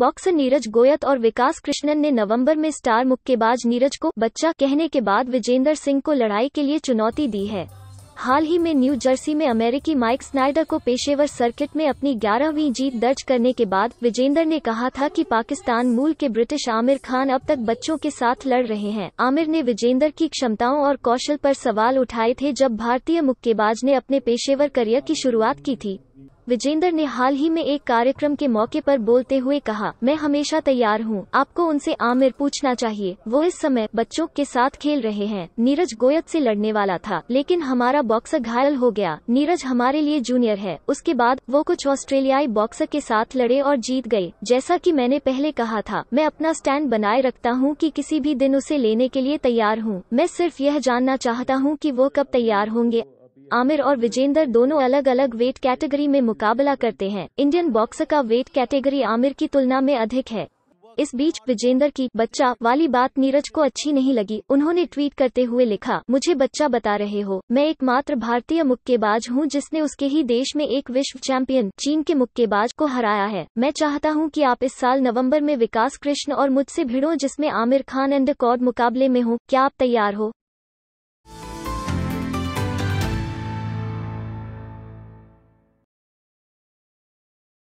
Boxer Neeraj गोयत और विकास कृष्णन ने नवंबर में स्टार मुक्केबाज नीरज को बच्चा कहने के बाद विजेंदर सिंह को लड़ाई के लिए चुनौती दी है हाल ही में न्यू जर्सी में अमेरिकी माइक स्नाइडर को पेशेवर सर्किट में अपनी ग्यारहवीं जीत दर्ज करने के बाद विजेंदर ने कहा था कि पाकिस्तान मूल के ब्रिटिश आमिर खान अब तक बच्चों के साथ लड़ रहे हैं आमिर ने विजेंदर की क्षमताओं और कौशल पर सवाल उठाए थे जब भारतीय मुक्केबाज ने अपने पेशेवर करियर की शुरुआत की थी विजेंद्र ने हाल ही में एक कार्यक्रम के मौके पर बोलते हुए कहा मैं हमेशा तैयार हूं। आपको उनसे आमिर पूछना चाहिए वो इस समय बच्चों के साथ खेल रहे हैं नीरज गोयत से लड़ने वाला था लेकिन हमारा बॉक्सर घायल हो गया नीरज हमारे लिए जूनियर है उसके बाद वो कुछ ऑस्ट्रेलियाई बॉक्सर के साथ लड़े और जीत गए जैसा की मैंने पहले कहा था मैं अपना स्टैंड बनाए रखता हूँ की कि किसी भी दिन उसे लेने के लिए तैयार हूँ मैं सिर्फ यह जानना चाहता हूँ की वो कब तैयार होंगे आमिर और विजेंदर दोनों अलग अलग वेट कैटेगरी में मुकाबला करते हैं इंडियन बॉक्सर का वेट कैटेगरी आमिर की तुलना में अधिक है इस बीच विजेंदर की बच्चा वाली बात नीरज को अच्छी नहीं लगी उन्होंने ट्वीट करते हुए लिखा मुझे बच्चा बता रहे हो मैं एकमात्र भारतीय मुक्केबाज हूँ जिसने उसके ही देश में एक विश्व चैंपियन चीन के मुक्केबाज को हराया है मैं चाहता हूँ कि आप इस साल नवंबर में विकास कृष्ण और मुझसे भिड़ो जिसमें आमिर खान एंड रिकॉर्ड मुकाबले में हो क्या आप तैयार हो